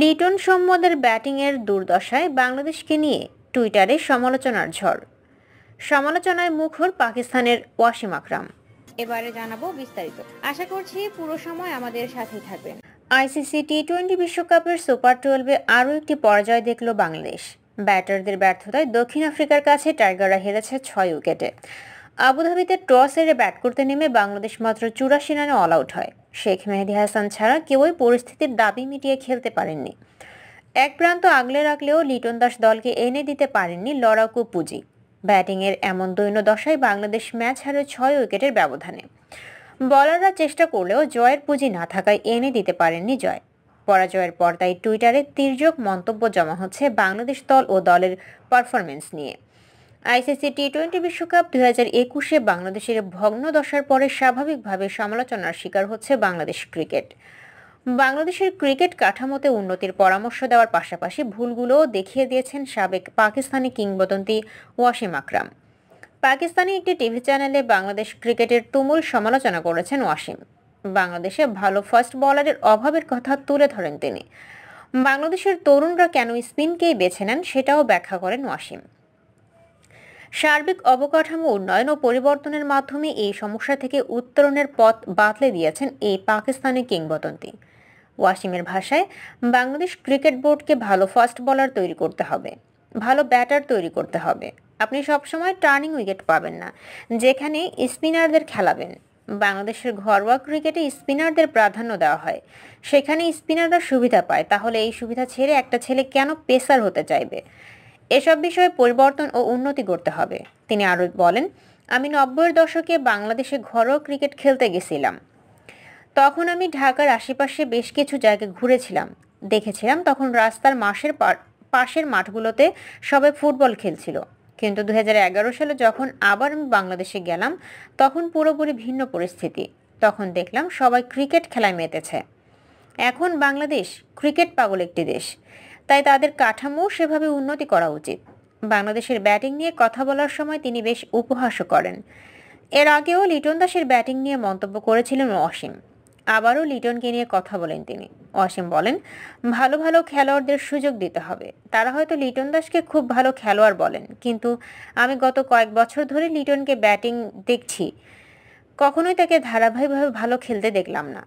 লিটন সম্মদের ব্যাটিংয়ের দুর্দশায় বাংলাদেশকে নিয়ে টুইটারে সমালোচনার ঝড় সমালোচনায় মুখর পাকিস্তানের ওয়াসিম আকরাম এবারে জানাবো বিস্তারিত আশা করছি পুরো সময় আমাদের সাথেই থাকবেন আইসিসি টি টোয়েন্টি বিশ্বকাপের সুপার টুয়েলভে আরও একটি পরাজয় দেখল বাংলাদেশ ব্যাটারদের ব্যর্থতায় দক্ষিণ আফ্রিকার কাছে টাইগাররা হেরেছে ছয় উইকেটে আবুধাবিতে টস হেরে ব্যাট করতে নেমে বাংলাদেশ মাত্র চুরাশি রানে অল আউট হয় শেখ মেহেদি হাসান ছাড়া কেউই পরিস্থিতির দাবি মিটিয়ে খেলতে পারেননি এক প্রান্ত আগলে রাখলেও লিটন দাস দলকে এনে দিতে পারেননি লড়াকু পুঁজি ব্যাটিংয়ের এমন দৈন্য দশায় বাংলাদেশ ম্যাচ হারে ছয় উইকেটের ব্যবধানে বলাররা চেষ্টা করলেও জয়ের পুঁজি না থাকায় এনে দিতে পারেননি জয় পরাজয়ের পর তাই টুইটারে তির্যক মন্তব্য জমা হচ্ছে বাংলাদেশ দল ও দলের পারফরমেন্স নিয়ে আইসিসি টি টোয়েন্টি বিশ্বকাপ দুই হাজার একুশে বাংলাদেশের ভগ্ন দশার পরে স্বাভাবিকভাবে সমালোচনার শিকার হচ্ছে বাংলাদেশ ক্রিকেট বাংলাদেশের ক্রিকেট কাঠামোতে উন্নতির পরামর্শ দেওয়ার পাশাপাশি ভুলগুলোও দেখিয়ে দিয়েছেন সাবেক পাকিস্তানি কিংবদন্তি ওয়াসিম আকরাম পাকিস্তানি একটি টিভি চ্যানেলে বাংলাদেশ ক্রিকেটের তুমুল সমালোচনা করেছেন ওয়াসিম বাংলাদেশে ভালো ফার্স্ট বলারের অভাবের কথা তুলে ধরেন তিনি বাংলাদেশের তরুণরা কেন স্পিনকেই বেছে নেন সেটাও ব্যাখ্যা করেন ওয়াসিম সার্বিক অবকাঠামো উন্নয়ন ও পরিবর্তনের মাধ্যমে এই সমস্যা থেকে উত্তরণের পথ বাতলে দিয়েছেন এই পাকিস্তানি কিংবদন্তি ওয়াসিমের ভাষায় বাংলাদেশ ক্রিকেট বোর্ডকে ভালো ফাস্ট বলার তৈরি করতে হবে ভালো ব্যাটার তৈরি করতে হবে আপনি সবসময় টার্নিং উইকেট পাবেন না যেখানে স্পিনারদের খেলাবেন বাংলাদেশের ঘরোয়া ক্রিকেটে স্পিনারদের প্রাধান্য দেওয়া হয় সেখানে স্পিনাররা সুবিধা পায় তাহলে এই সুবিধা ছেড়ে একটা ছেলে কেন পেসার হতে চাইবে এসব বিষয়ে পরিবর্তন ও উন্নতি করতে হবে তিনি আরও বলেন আমি নব্বইয়ের দশকে বাংলাদেশে ঘরোয়া ক্রিকেট খেলতে গেছিলাম তখন আমি ঢাকার আশেপাশে বেশ কিছু জায়গায় ঘুরেছিলাম দেখেছিলাম তখন রাস্তার মাসের পাশের মাঠগুলোতে সবাই ফুটবল খেলছিল কিন্তু দু হাজার সালে যখন আবার আমি বাংলাদেশে গেলাম তখন পুরোপুরি ভিন্ন পরিস্থিতি তখন দেখলাম সবাই ক্রিকেট খেলায় মেতেছে এখন বাংলাদেশ ক্রিকেট পাগল একটি দেশ তাই তাদের কাঠামো সেভাবে উন্নতি করা উচিত বাংলাদেশের ব্যাটিং নিয়ে কথা বলার সময় তিনি বেশ উপহাস করেন এর আগেও লিটন দাসের ব্যাটিং নিয়ে মন্তব্য করেছিলেন অসীম আবারও লিটনকে নিয়ে কথা বলেন তিনি অসীম বলেন ভালো ভালো খেলোয়াড়দের সুযোগ দিতে হবে তারা হয়তো লিটন দাসকে খুব ভালো খেলোয়াড় বলেন কিন্তু আমি গত কয়েক বছর ধরে লিটনকে ব্যাটিং দেখছি কখনোই তাকে ধারাবাহিকভাবে ভালো খেলতে দেখলাম না